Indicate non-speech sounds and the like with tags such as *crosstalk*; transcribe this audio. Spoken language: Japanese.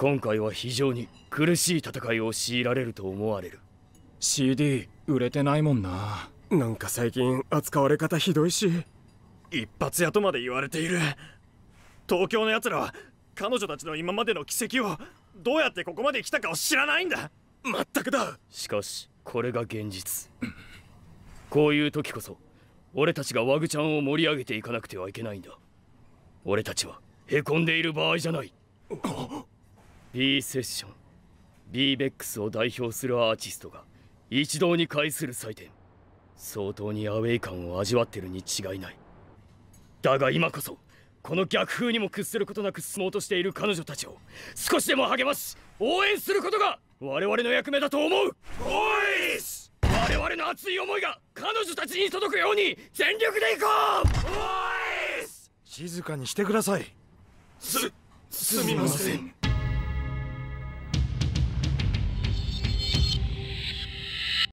今回は非常に苦しい戦いを強いられると思われる CD 売れてないもんななんか最近扱われ方ひどいし一発屋とまで言われている東京の奴らは彼女たちの今までの奇跡をどうやってここまで来たかを知らないんだまったくだしかしこれが現実 *laughs* こういう時こそ俺たちがワグちゃんを盛り上げていかなくてはいけないんだ俺たちはへこんでいる場合じゃない *laughs* B セッション b ック x を代表するアーティストが一堂に会する祭典相当にアウェイ感を味わってるに違いないだが今こそこの逆風にも屈することなく進もうとしている彼女たちを少しでも励まし応援することが我々の役目だと思うボイス我々の熱い思いが彼女たちに届くように全力でいこうボイス静かにしてくださいすすみません